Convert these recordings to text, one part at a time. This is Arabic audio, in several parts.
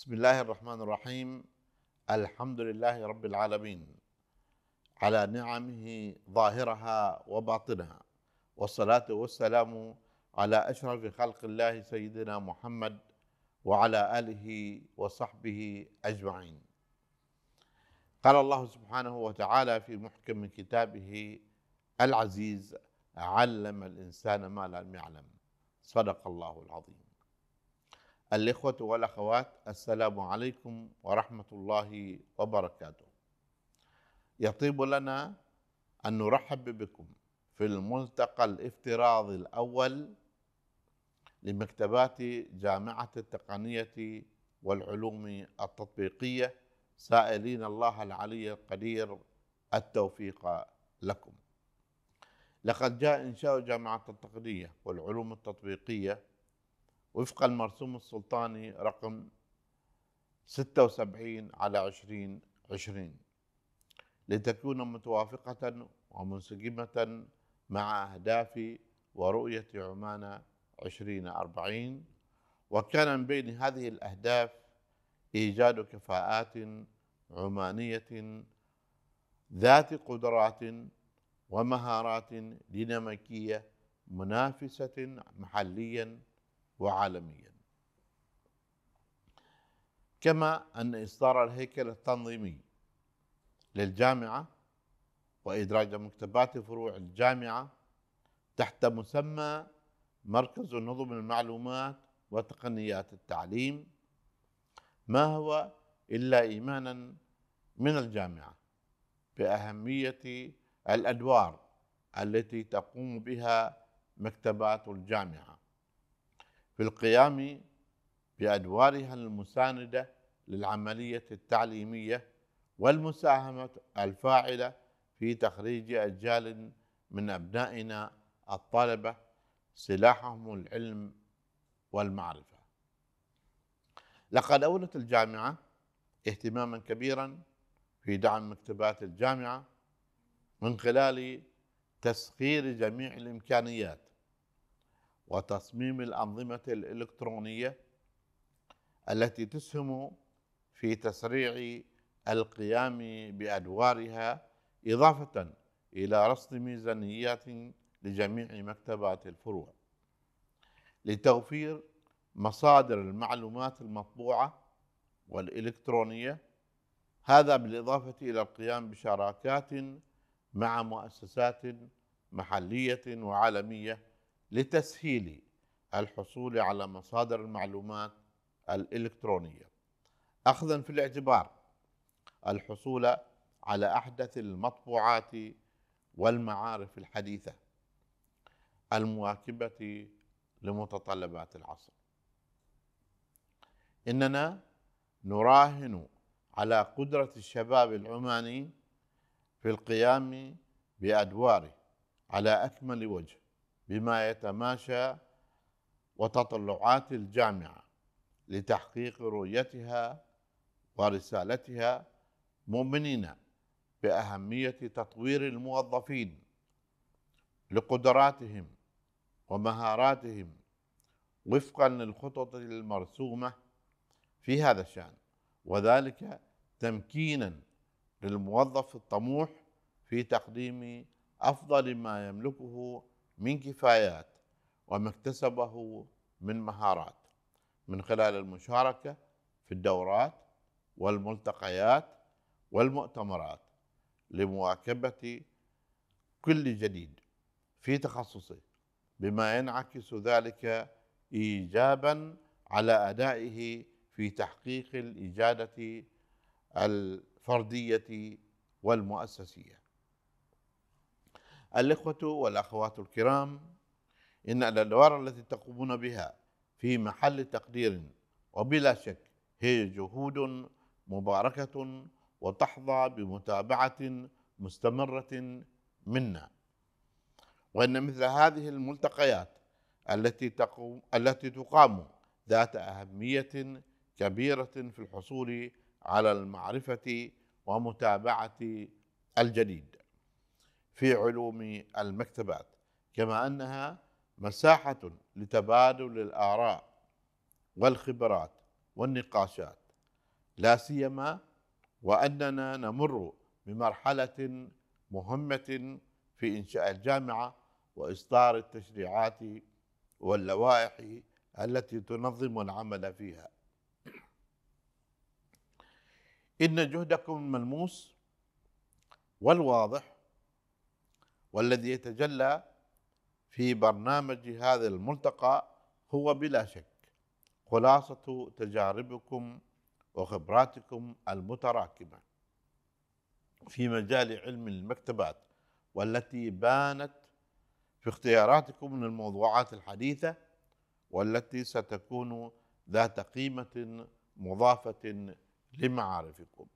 بسم الله الرحمن الرحيم الحمد لله رب العالمين على نعمه ظاهرها وباطنها والصلاة والسلام على أشرف خلق الله سيدنا محمد وعلى آله وصحبه أجمعين قال الله سبحانه وتعالى في محكم كتابه العزيز علم الإنسان ما لم يعلم صدق الله العظيم الإخوة والأخوات السلام عليكم ورحمة الله وبركاته يطيب لنا أن نرحب بكم في الملتقى الافتراضي الأول لمكتبات جامعة التقنية والعلوم التطبيقية سائلين الله العلي القدير التوفيق لكم لقد جاء إنشاء جامعة التقنية والعلوم التطبيقية وفق المرسوم السلطاني رقم 76 على 2020 لتكون متوافقة ومنسجمة مع أهداف ورؤية عمان 2040 وكان من بين هذه الأهداف إيجاد كفاءات عمانية ذات قدرات ومهارات ديناميكية منافسة محلياً وعالميا كما أن إصدار الهيكل التنظيمي للجامعة وإدراج مكتبات فروع الجامعة تحت مسمى مركز نظم المعلومات وتقنيات التعليم ما هو إلا إيمانا من الجامعة بأهمية الأدوار التي تقوم بها مكتبات الجامعة بالقيام بادوارها المسانده للعمليه التعليميه والمساهمه الفاعله في تخريج اجيال من ابنائنا الطلبه سلاحهم العلم والمعرفه. لقد اولت الجامعه اهتماما كبيرا في دعم مكتبات الجامعه من خلال تسخير جميع الامكانيات وتصميم الأنظمة الإلكترونية التي تسهم في تسريع القيام بأدوارها إضافة إلى رصد ميزانيات لجميع مكتبات الفروع لتوفير مصادر المعلومات المطبوعة والإلكترونية هذا بالإضافة إلى القيام بشراكات مع مؤسسات محلية وعالمية لتسهيل الحصول على مصادر المعلومات الإلكترونية أخذا في الاعتبار الحصول على أحدث المطبوعات والمعارف الحديثة المواكبة لمتطلبات العصر إننا نراهن على قدرة الشباب العماني في القيام بأدواره على أكمل وجه بما يتماشى وتطلعات الجامعه لتحقيق رؤيتها ورسالتها مؤمنين باهميه تطوير الموظفين لقدراتهم ومهاراتهم وفقا للخطط المرسومه في هذا الشان وذلك تمكينا للموظف الطموح في تقديم افضل ما يملكه من كفايات وما اكتسبه من مهارات من خلال المشاركه في الدورات والملتقيات والمؤتمرات لمواكبه كل جديد في تخصصه بما ينعكس ذلك ايجابا على ادائه في تحقيق الاجاده الفرديه والمؤسسيه الإخوة والأخوات الكرام إن الأدوار التي تقومون بها في محل تقدير وبلا شك هي جهود مباركة وتحظى بمتابعة مستمرة منا وإن مثل هذه الملتقيات التي تقوم التي تقام ذات أهمية كبيرة في الحصول على المعرفة ومتابعة الجديد في علوم المكتبات كما انها مساحه لتبادل الاراء والخبرات والنقاشات لا سيما واننا نمر بمرحله مهمه في انشاء الجامعه واصدار التشريعات واللوائح التي تنظم العمل فيها ان جهدكم الملموس والواضح والذي يتجلى في برنامج هذا الملتقى هو بلا شك خلاصة تجاربكم وخبراتكم المتراكمة في مجال علم المكتبات والتي بانت في اختياراتكم من الموضوعات الحديثة والتي ستكون ذات قيمة مضافة لمعارفكم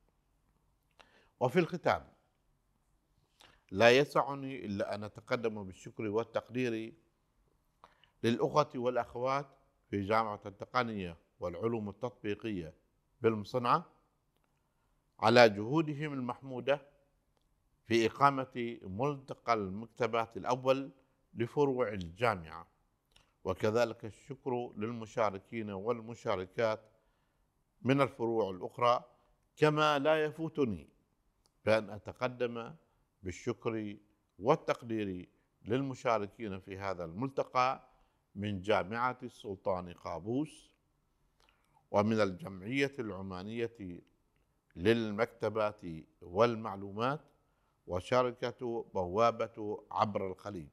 وفي الختام لا يسعني إلا أن أتقدم بالشكر والتقدير للأخوة والأخوات في جامعة التقنية والعلوم التطبيقية بالمصنعة على جهودهم المحمودة في إقامة ملتقى المكتبات الأول لفروع الجامعة وكذلك الشكر للمشاركين والمشاركات من الفروع الأخرى كما لا يفوتني بأن أتقدم بالشكر والتقدير للمشاركين في هذا الملتقى من جامعة السلطان قابوس ومن الجمعية العمانية للمكتبات والمعلومات وشركة بوابة عبر الخليج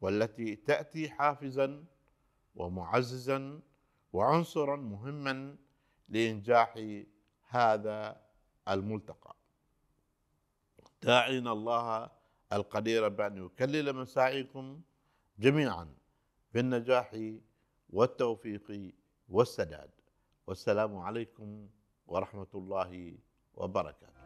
والتي تأتي حافزا ومعززا وعنصرا مهما لإنجاح هذا الملتقى داعين الله القدير بأن يكلل مساعيكم جميعا بالنجاح والتوفيق والسداد والسلام عليكم ورحمة الله وبركاته